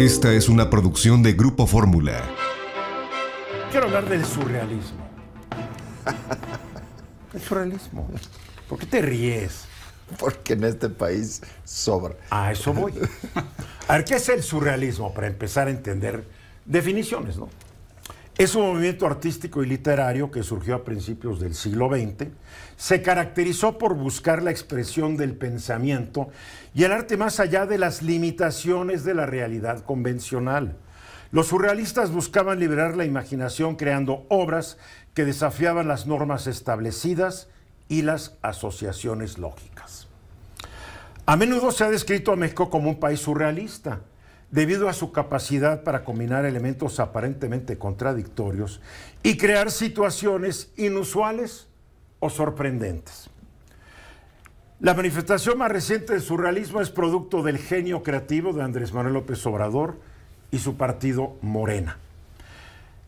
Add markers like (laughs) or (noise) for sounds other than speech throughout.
Esta es una producción de Grupo Fórmula. Quiero hablar del surrealismo. (laughs) El surrealismo. ¿Por qué te ríes? Porque en este país sobra. Ah, eso voy. A ver, ¿qué es el surrealismo? Para empezar a entender definiciones, ¿no? Es un movimiento artístico y literario que surgió a principios del siglo XX. Se caracterizó por buscar la expresión del pensamiento y el arte más allá de las limitaciones de la realidad convencional. Los surrealistas buscaban liberar la imaginación creando obras que desafiaban las normas establecidas y las asociaciones lógicas. A menudo se ha descrito a México como un país surrealista, debido a su capacidad para combinar elementos aparentemente contradictorios y crear situaciones inusuales o sorprendentes. La manifestación más reciente su surrealismo es producto del genio creativo de Andrés Manuel López Obrador y su partido Morena.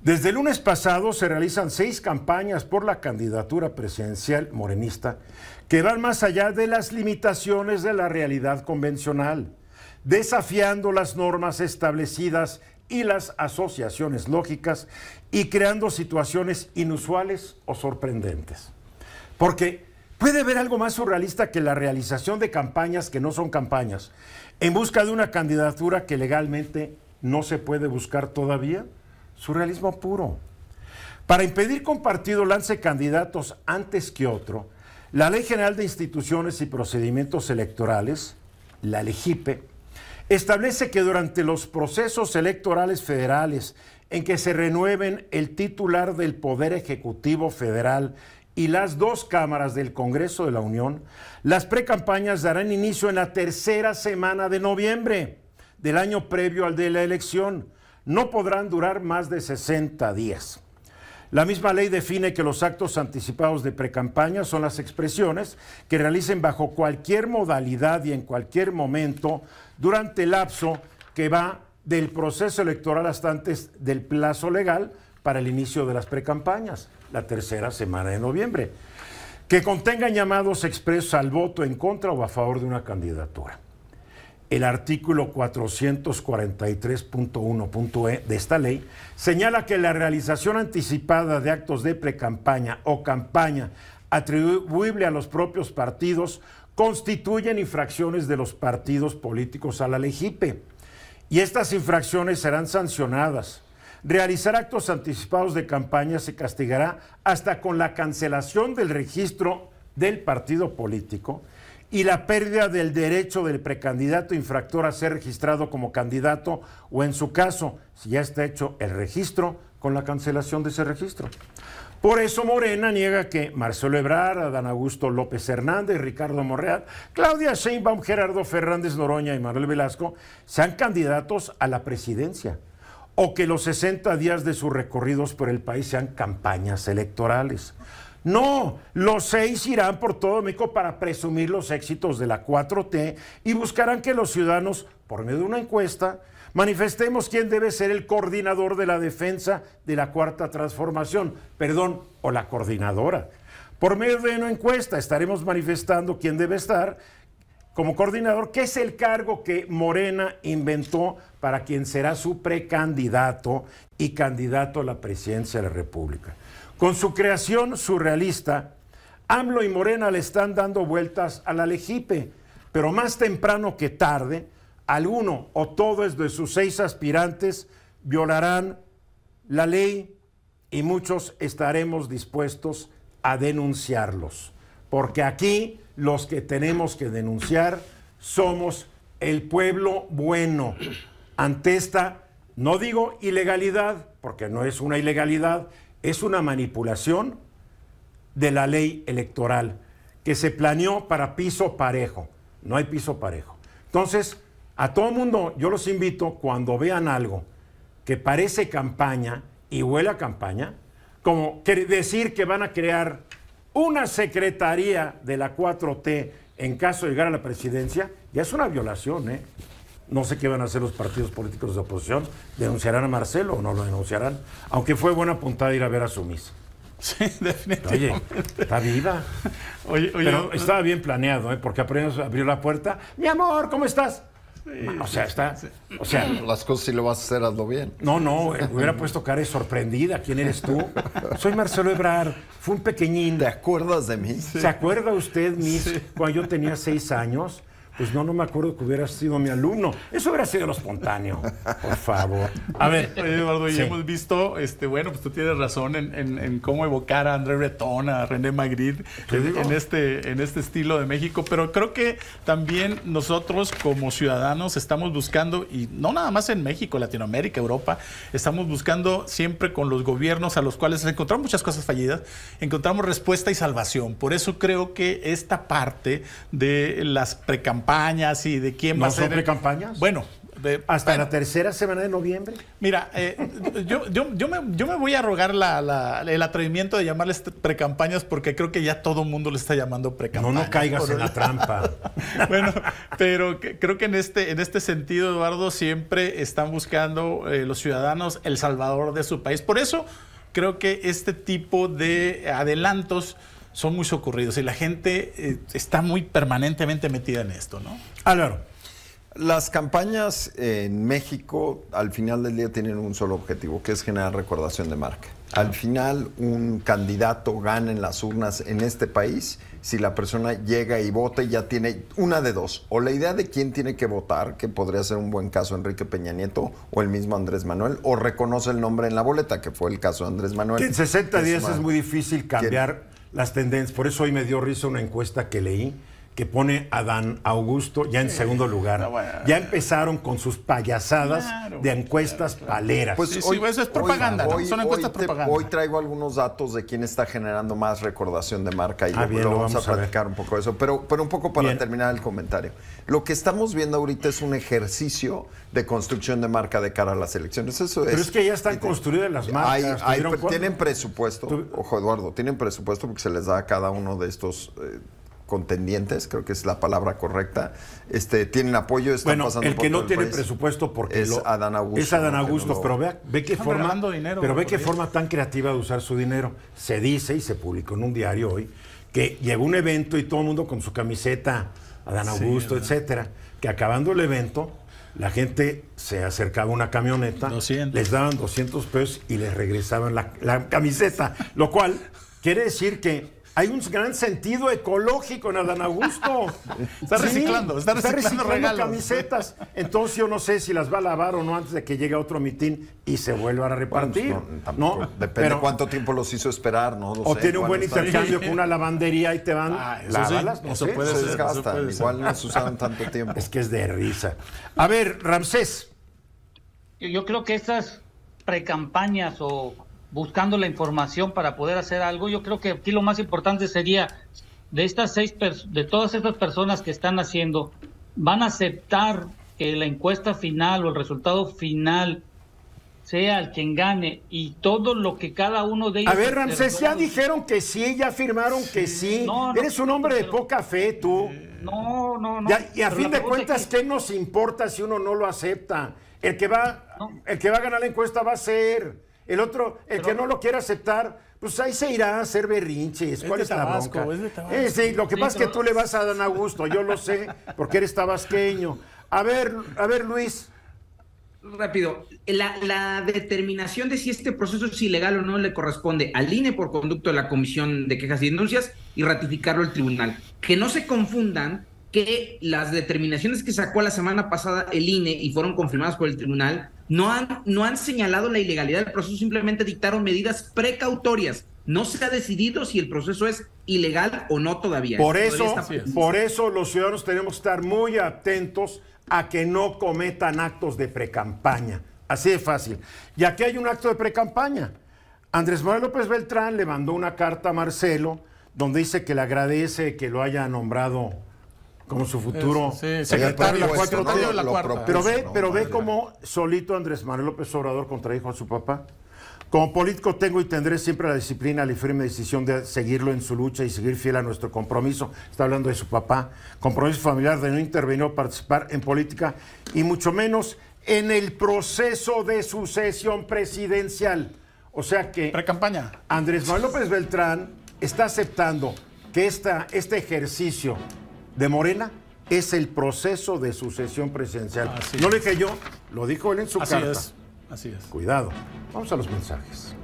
Desde el lunes pasado se realizan seis campañas por la candidatura presidencial morenista que van más allá de las limitaciones de la realidad convencional desafiando las normas establecidas y las asociaciones lógicas y creando situaciones inusuales o sorprendentes. Porque puede haber algo más surrealista que la realización de campañas que no son campañas en busca de una candidatura que legalmente no se puede buscar todavía. Surrealismo puro. Para impedir que un partido lance candidatos antes que otro, la Ley General de Instituciones y Procedimientos Electorales, la LEGIPE, Establece que durante los procesos electorales federales en que se renueven el titular del Poder Ejecutivo Federal y las dos cámaras del Congreso de la Unión, las precampañas darán inicio en la tercera semana de noviembre del año previo al de la elección. No podrán durar más de 60 días. La misma ley define que los actos anticipados de precampaña son las expresiones que realicen bajo cualquier modalidad y en cualquier momento durante el lapso que va del proceso electoral hasta antes del plazo legal para el inicio de las precampañas, la tercera semana de noviembre, que contengan llamados expresos al voto en contra o a favor de una candidatura el artículo 443.1.e de esta ley señala que la realización anticipada de actos de precampaña o campaña atribuible a los propios partidos constituyen infracciones de los partidos políticos a la ley y estas infracciones serán sancionadas. Realizar actos anticipados de campaña se castigará hasta con la cancelación del registro del partido político y la pérdida del derecho del precandidato infractor a ser registrado como candidato o en su caso, si ya está hecho el registro, con la cancelación de ese registro. Por eso Morena niega que Marcelo Ebrard, Adán Augusto López Hernández, Ricardo Morreal, Claudia Sheinbaum, Gerardo Fernández Noroña y Manuel Velasco sean candidatos a la presidencia o que los 60 días de sus recorridos por el país sean campañas electorales. No, los seis irán por todo México para presumir los éxitos de la 4T y buscarán que los ciudadanos, por medio de una encuesta, manifestemos quién debe ser el coordinador de la defensa de la cuarta transformación, perdón, o la coordinadora. Por medio de una encuesta estaremos manifestando quién debe estar como coordinador, que es el cargo que Morena inventó para quien será su precandidato y candidato a la presidencia de la República. Con su creación surrealista, AMLO y Morena le están dando vueltas a la Legipe, pero más temprano que tarde, alguno o todos de sus seis aspirantes violarán la ley y muchos estaremos dispuestos a denunciarlos, porque aquí los que tenemos que denunciar somos el pueblo bueno ante esta, no digo ilegalidad, porque no es una ilegalidad, es una manipulación de la ley electoral que se planeó para piso parejo. No hay piso parejo. Entonces, a todo mundo yo los invito cuando vean algo que parece campaña y huele a campaña, como decir que van a crear una secretaría de la 4T en caso de llegar a la presidencia, ya es una violación, ¿eh? No sé qué van a hacer los partidos políticos de oposición. ¿Denunciarán a Marcelo o no lo denunciarán? Aunque fue buena puntada ir a ver a su Sí, (laughs) definitivamente. Oye, está viva. Pero estaba bien planeado, ¿eh? porque apenas abrió la puerta. Mi amor, ¿cómo estás? O sea, está. O sea, Las cosas si lo vas a hacer, hazlo bien. No, no, hubiera puesto cara de sorprendida. ¿Quién eres tú? Soy Marcelo Ebrard. Fue un pequeñín. ¿Te acuerdas de mí? ¿Se acuerda usted, Miss, cuando yo tenía seis años? Pues no, no me acuerdo que hubiera sido mi alumno. Eso hubiera sido lo espontáneo, por favor. A ver, Eduardo, y hemos visto, este, bueno, pues tú tienes razón en, cómo evocar a André Breton, a René Magritte, en, este, en este estilo de México, pero creo que también nosotros como ciudadanos estamos buscando, y no nada más en México, Latinoamérica, Europa, estamos buscando siempre con los gobiernos a los cuales encontramos muchas cosas fallidas, encontramos respuesta y salvación. Por eso creo que esta parte de las precampantes campañas y de quién va a ser. ¿No Bueno, ¿Hasta la tercera semana de noviembre? Mira, eh, yo, me, voy a rogar la, el atrevimiento de llamarles precampañas porque creo que ya todo el mundo le está llamando precampañas. No, no caigas en la, trampa. (laughs) bueno, pero creo que en este, en este sentido, Eduardo, siempre están buscando eh, los ciudadanos el salvador de su país. Por eso creo que este tipo de adelantos son muy socorridos y la gente eh, está muy permanentemente metida en esto, ¿no? Álvaro. Las campañas en México al final del día tienen un solo objetivo, que es generar recordación de marca. Al final un candidato gana en las urnas en este país si la persona llega y vota y ya tiene una de dos, o la idea de quién tiene que votar, que podría ser un buen caso Enrique Peña Nieto o el mismo Andrés Manuel, o reconoce el nombre en la boleta, que fue el caso de Andrés Manuel. En 60 días es muy difícil cambiar las tendencias. Por eso hoy me dio risa una encuesta que leí que pone a Dan Augusto ya en segundo lugar. Ah, ya empezaron con sus payasadas de encuestas paleras. Pues hoy, eso es propaganda, traigo algunos datos de quién está generando más recordación de marca y ah, lo, vamos, a platicar un poco de eso, pero, pero un poco para terminar el comentario. Lo que estamos viendo ahorita es un ejercicio de construcción de marca de cara a las elecciones. Eso es. Pero es que ya están construidas las marcas. tienen presupuesto, ojo Eduardo, tienen presupuesto porque se les da a cada uno de estos... Eh, contendientes, creo que es la palabra correcta, este, tienen apoyo, están bueno, el que no tiene presupuesto porque es Adán Augusto. Es Adán Augusto, pero ve qué forma, dinero, pero ve qué forma tan creativa de usar su dinero. Se dice y se publicó en un diario hoy que llegó un evento y todo el mundo con su camiseta Adán Augusto, etcétera, que acabando el evento la gente se acercaba a una camioneta, les daban 200 pesos y les regresaban la camiseta, lo cual quiere decir que hay un gran sentido ecológico en Adán Augusto. (laughs) está reciclando, está reciclando, camisetas. Entonces yo no sé si las va a lavar o no antes de que llegue otro mitin y se vuelva a repartir. Pues, no, Depende Pero, cuánto tiempo los hizo esperar, ¿no? o tiene un buen intercambio (laughs) con una lavandería y te van ah, eso no eso puede ser, igual no se (laughs) usaron tanto tiempo. Es que es de risa. A ver, Ramsés. Yo creo que estas precampañas o buscando la información para poder hacer algo. Yo creo que aquí lo más importante sería de estas seis de todas estas personas que están haciendo, van a aceptar que la encuesta final o el resultado final sea el quien gane y todo lo que cada uno de ellos. A ver, Ramsés, ya dijeron que sí, ya afirmaron que sí. Eres un hombre de poca fe, tú. Eh, no, no, no. y a fin de cuentas, ¿qué nos importa si uno no lo acepta? El que va, el que va a ganar la encuesta va a ser el otro, el que no lo quiere aceptar, pues ahí se irá a hacer berrinches. ¿Cuál es Tabasco, Es eh, sí, lo que más pasa que tú le vas a a gusto yo lo sé, porque eres tabasqueño. A ver, a ver, Luis. Rápido, la, la, determinación de si este proceso es ilegal o no le corresponde al INE por conducto de la Comisión de Quejas y Denuncias y ratificarlo el tribunal. Que no se confundan que las determinaciones que sacó la semana pasada el INE y fueron confirmadas por el tribunal no han, no han señalado la ilegalidad del proceso, simplemente dictaron medidas precautorias. No se ha decidido si el proceso es ilegal o no todavía. Por eso, por eso los ciudadanos tenemos que estar muy atentos a que no cometan actos de precampaña. Así de fácil. Y aquí hay un acto de precampaña. Andrés Manuel López Beltrán le mandó una carta a Marcelo donde dice que le agradece que lo haya nombrado como su futuro secretario, de la cuarta. pero ve, pero ve como solito Andrés Manuel López Obrador contradijo a su papá. Como político tengo y tendré siempre la disciplina, la firme decisión de seguirlo en su lucha y seguir fiel a nuestro compromiso. Está hablando de su papá. Compromiso familiar de no intervenir o participar en política y mucho menos en el proceso de sucesión presidencial. O sea que... Andrés Manuel López Beltrán está aceptando que esta, este ejercicio de Morena es el proceso de sucesión presidencial. no lo dije yo, lo dijo él en su Así Así es. Cuidado. Vamos a los mensajes.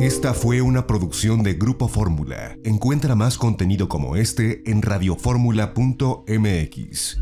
Esta fue una producción de Grupo Fórmula. Encuentra más contenido como este en radioformula.mx.